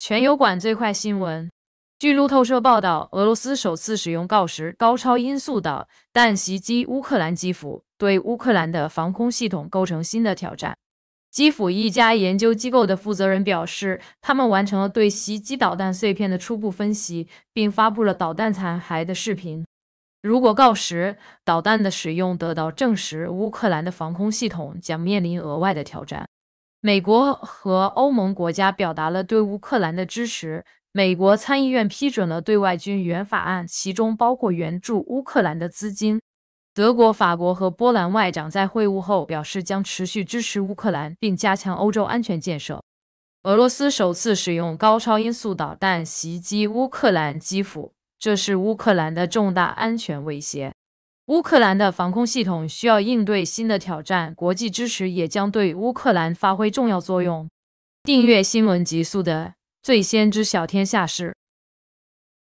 全油管最快新闻。据路透社报道，俄罗斯首次使用锆石高超音速导弹袭击乌克兰基辅，对乌克兰的防空系统构成新的挑战。基辅一家研究机构的负责人表示，他们完成了对袭击导弹碎片的初步分析，并发布了导弹残骸的视频。如果锆石导弹的使用得到证实，乌克兰的防空系统将面临额外的挑战。美国和欧盟国家表达了对乌克兰的支持。美国参议院批准了对外军援法案，其中包括援助乌克兰的资金。德国、法国和波兰外长在会晤后表示，将持续支持乌克兰，并加强欧洲安全建设。俄罗斯首次使用高超音速导弹袭击乌克兰基辅，这是乌克兰的重大安全威胁。乌克兰的防空系统需要应对新的挑战，国际支持也将对乌克兰发挥重要作用。订阅新闻极速的，最先知晓天下事。